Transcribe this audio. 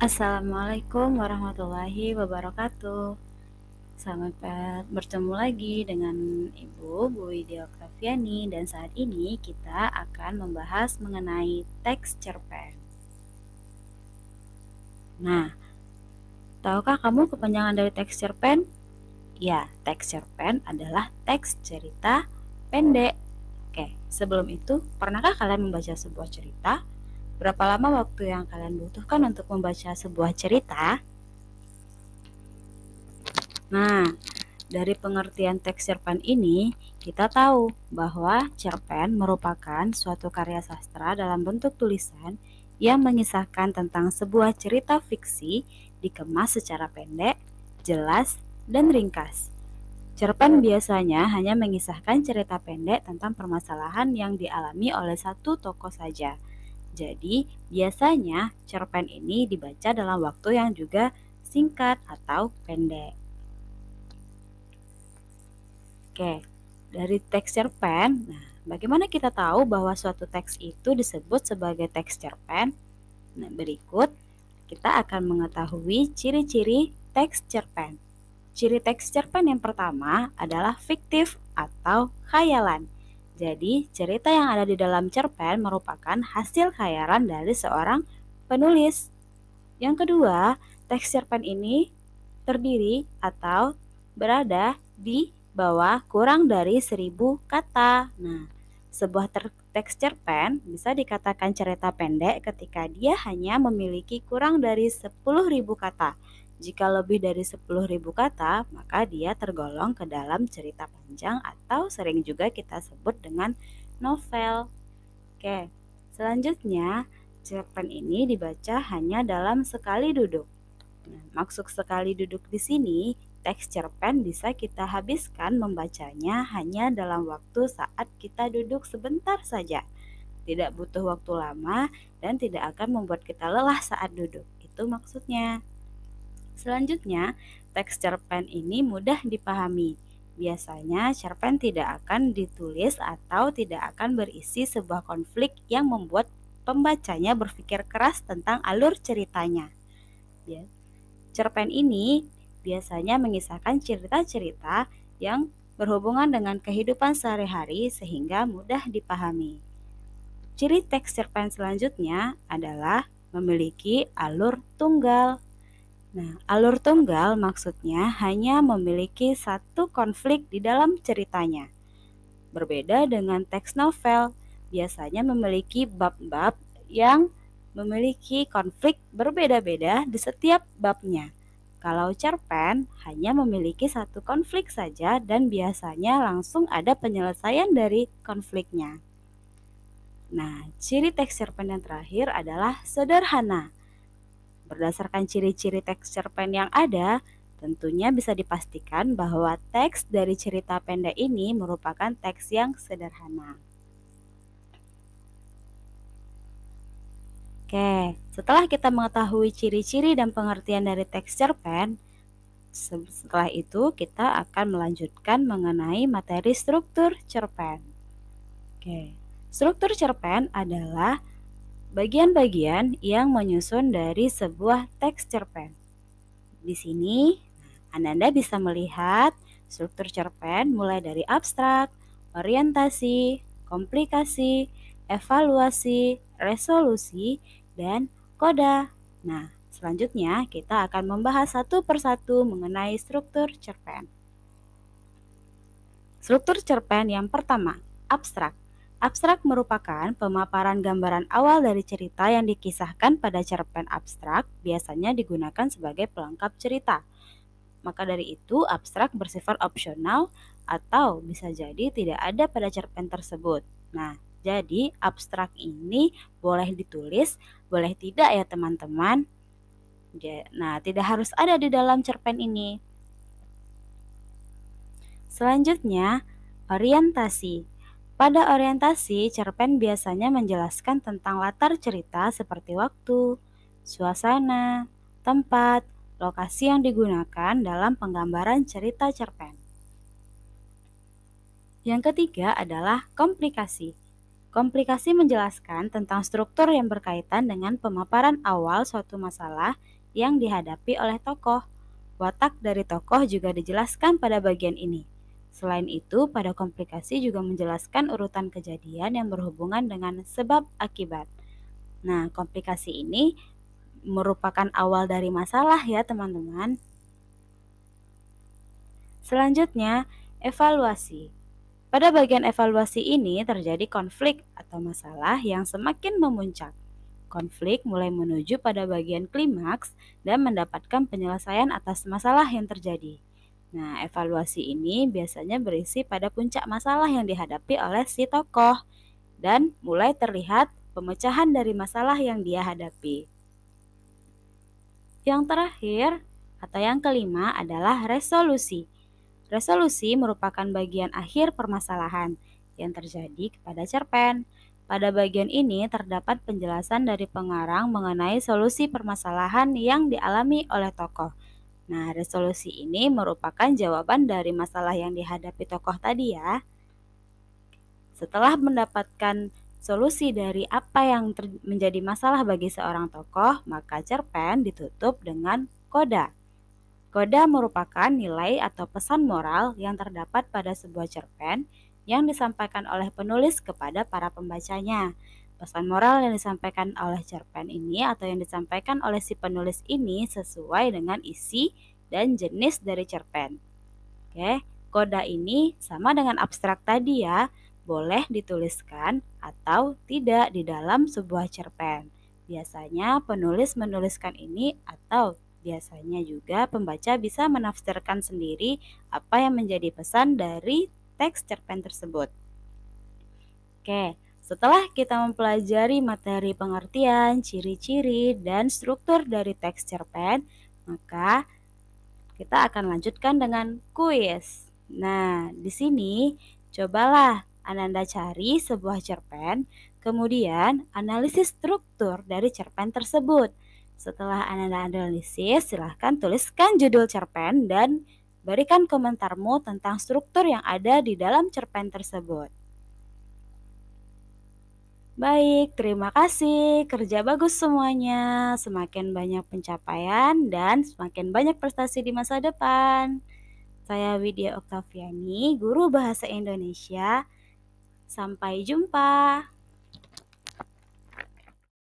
Assalamualaikum warahmatullahi wabarakatuh. Selamat bertemu lagi dengan Ibu Bu Widya Oktaviani dan saat ini kita akan membahas mengenai teks cerpen. Nah, tahukah kamu kepanjangan dari teks cerpen? Ya, teks cerpen adalah teks cerita pendek. Oke, sebelum itu, pernahkah kalian membaca sebuah cerita Berapa lama waktu yang kalian butuhkan untuk membaca sebuah cerita? Nah, dari pengertian teks cerpen ini, kita tahu bahwa cerpen merupakan suatu karya sastra dalam bentuk tulisan yang mengisahkan tentang sebuah cerita fiksi dikemas secara pendek, jelas, dan ringkas. Cerpen biasanya hanya mengisahkan cerita pendek tentang permasalahan yang dialami oleh satu tokoh saja jadi, biasanya cerpen ini dibaca dalam waktu yang juga singkat atau pendek. Oke, dari teks cerpen, nah, bagaimana kita tahu bahwa suatu teks itu disebut sebagai teks cerpen? Nah, berikut kita akan mengetahui ciri-ciri teks cerpen. Ciri teks cerpen yang pertama adalah fiktif atau khayalan. Jadi, cerita yang ada di dalam cerpen merupakan hasil khayalan dari seorang penulis. Yang kedua, teks cerpen ini terdiri atau berada di bawah kurang dari seribu kata. Nah, sebuah teks cerpen bisa dikatakan cerita pendek ketika dia hanya memiliki kurang dari sepuluh ribu kata jika lebih dari 10.000 kata, maka dia tergolong ke dalam cerita panjang atau sering juga kita sebut dengan novel. Oke, selanjutnya cerpen ini dibaca hanya dalam sekali duduk. Nah, maksud sekali duduk di sini, teks cerpen bisa kita habiskan membacanya hanya dalam waktu saat kita duduk sebentar saja tidak butuh waktu lama dan tidak akan membuat kita lelah saat duduk. Itu maksudnya. Selanjutnya, teks cerpen ini mudah dipahami. Biasanya, cerpen tidak akan ditulis atau tidak akan berisi sebuah konflik yang membuat pembacanya berpikir keras tentang alur ceritanya. Ya. Cerpen ini biasanya mengisahkan cerita-cerita yang berhubungan dengan kehidupan sehari-hari sehingga mudah dipahami. Ciri teks cerpen selanjutnya adalah memiliki alur tunggal. Nah, alur tunggal maksudnya hanya memiliki satu konflik di dalam ceritanya. Berbeda dengan teks novel, biasanya memiliki bab-bab yang memiliki konflik berbeda-beda di setiap babnya. Kalau cerpen hanya memiliki satu konflik saja dan biasanya langsung ada penyelesaian dari konfliknya. Nah, ciri teks cerpen yang terakhir adalah sederhana Berdasarkan ciri-ciri teks cerpen yang ada, tentunya bisa dipastikan bahwa teks dari cerita pendek ini merupakan teks yang sederhana. Oke, setelah kita mengetahui ciri-ciri dan pengertian dari teks cerpen, setelah itu kita akan melanjutkan mengenai materi struktur cerpen. Oke, struktur cerpen adalah bagian-bagian yang menyusun dari sebuah teks cerpen. Di sini, Ananda bisa melihat struktur cerpen mulai dari abstrak, orientasi, komplikasi, evaluasi, resolusi, dan koda. Nah, selanjutnya kita akan membahas satu persatu mengenai struktur cerpen. Struktur cerpen yang pertama, abstrak. Abstrak merupakan pemaparan gambaran awal dari cerita yang dikisahkan pada cerpen abstrak, biasanya digunakan sebagai pelengkap cerita. Maka dari itu, abstrak bersifat opsional atau bisa jadi tidak ada pada cerpen tersebut. Nah, jadi abstrak ini boleh ditulis, boleh tidak ya teman-teman. Nah, tidak harus ada di dalam cerpen ini. Selanjutnya, orientasi. Pada orientasi, cerpen biasanya menjelaskan tentang latar cerita seperti waktu, suasana, tempat, lokasi yang digunakan dalam penggambaran cerita cerpen. Yang ketiga adalah komplikasi. Komplikasi menjelaskan tentang struktur yang berkaitan dengan pemaparan awal suatu masalah yang dihadapi oleh tokoh. Watak dari tokoh juga dijelaskan pada bagian ini. Selain itu, pada komplikasi juga menjelaskan urutan kejadian yang berhubungan dengan sebab akibat. Nah, komplikasi ini merupakan awal dari masalah ya, teman-teman. Selanjutnya, evaluasi. Pada bagian evaluasi ini terjadi konflik atau masalah yang semakin memuncak. Konflik mulai menuju pada bagian klimaks dan mendapatkan penyelesaian atas masalah yang terjadi. Nah, evaluasi ini biasanya berisi pada puncak masalah yang dihadapi oleh si tokoh dan mulai terlihat pemecahan dari masalah yang dia hadapi. Yang terakhir atau yang kelima adalah resolusi. Resolusi merupakan bagian akhir permasalahan yang terjadi kepada cerpen. Pada bagian ini terdapat penjelasan dari pengarang mengenai solusi permasalahan yang dialami oleh tokoh Nah, resolusi ini merupakan jawaban dari masalah yang dihadapi tokoh tadi ya. Setelah mendapatkan solusi dari apa yang menjadi masalah bagi seorang tokoh, maka cerpen ditutup dengan koda. Koda merupakan nilai atau pesan moral yang terdapat pada sebuah cerpen yang disampaikan oleh penulis kepada para pembacanya. Pesan moral yang disampaikan oleh cerpen ini atau yang disampaikan oleh si penulis ini sesuai dengan isi dan jenis dari cerpen. Oke, koda ini sama dengan abstrak tadi ya, boleh dituliskan atau tidak di dalam sebuah cerpen. Biasanya penulis menuliskan ini atau biasanya juga pembaca bisa menafsirkan sendiri apa yang menjadi pesan dari teks cerpen tersebut. Oke, setelah kita mempelajari materi pengertian, ciri-ciri, dan struktur dari teks cerpen, maka kita akan lanjutkan dengan kuis. Nah, di sini cobalah Ananda cari sebuah cerpen, kemudian analisis struktur dari cerpen tersebut. Setelah Ananda analisis, silahkan tuliskan judul cerpen dan berikan komentarmu tentang struktur yang ada di dalam cerpen tersebut. Baik, terima kasih. Kerja bagus semuanya. Semakin banyak pencapaian dan semakin banyak prestasi di masa depan. Saya Widya Oktaviani, guru bahasa Indonesia. Sampai jumpa.